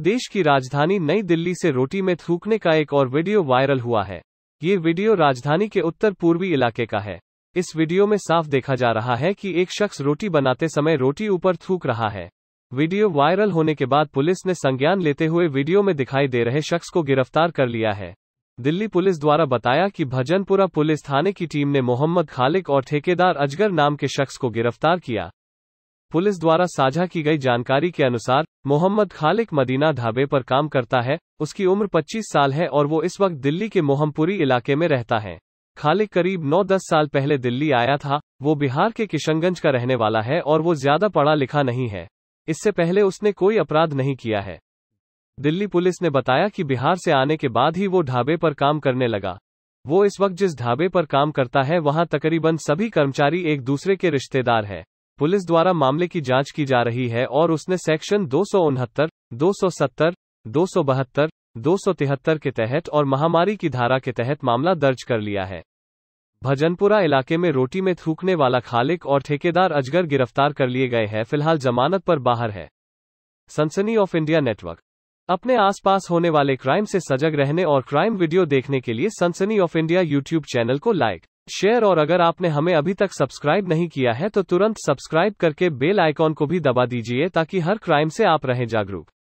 देश की राजधानी नई दिल्ली से रोटी में थूकने का एक और वीडियो वायरल हुआ है ये वीडियो राजधानी के उत्तर पूर्वी इलाके का है इस वीडियो में साफ देखा जा रहा है कि एक शख्स रोटी बनाते समय रोटी ऊपर थूक रहा है वीडियो वायरल होने के बाद पुलिस ने संज्ञान लेते हुए वीडियो में दिखाई दे रहे शख्स को गिरफ्तार कर लिया है दिल्ली पुलिस द्वारा बताया कि भजनपुरा पुलिस थाने की टीम ने मोहम्मद खालिक और ठेकेदार अजगर नाम के शख्स को गिरफ्तार किया पुलिस द्वारा साझा की गई जानकारी के अनुसार मोहम्मद खालिक मदीना ढाबे पर काम करता है उसकी उम्र 25 साल है और वो इस वक्त दिल्ली के मोहम्पुरी इलाके में रहता है खालिक करीब 9-10 साल पहले दिल्ली आया था वो बिहार के किशनगंज का रहने वाला है और वो ज्यादा पढ़ा लिखा नहीं है इससे पहले उसने कोई अपराध नहीं किया है दिल्ली पुलिस ने बताया कि बिहार से आने के बाद ही वो ढाबे पर काम करने लगा वो इस वक्त जिस ढाबे पर काम करता है वहां तकरीबन सभी कर्मचारी एक दूसरे के रिश्तेदार हैं पुलिस द्वारा मामले की जांच की जा रही है और उसने सेक्शन दो सौ उनहत्तर दो सौ सत्तर दो सौ बहत्तर दो सौ तिहत्तर के तहत और महामारी की धारा के तहत मामला दर्ज कर लिया है भजनपुरा इलाके में रोटी में थूकने वाला खालिक और ठेकेदार अजगर गिरफ्तार कर लिए गए हैं फिलहाल जमानत पर बाहर है सनसनी ऑफ इंडिया नेटवर्क अपने आसपास होने वाले क्राइम से सजग रहने और क्राइम वीडियो देखने के लिए Sansani of India YouTube channel को लाइक शेयर और अगर आपने हमें अभी तक सब्सक्राइब नहीं किया है तो तुरंत सब्सक्राइब करके बेल आइकॉन को भी दबा दीजिए ताकि हर क्राइम से आप रहें जागरूक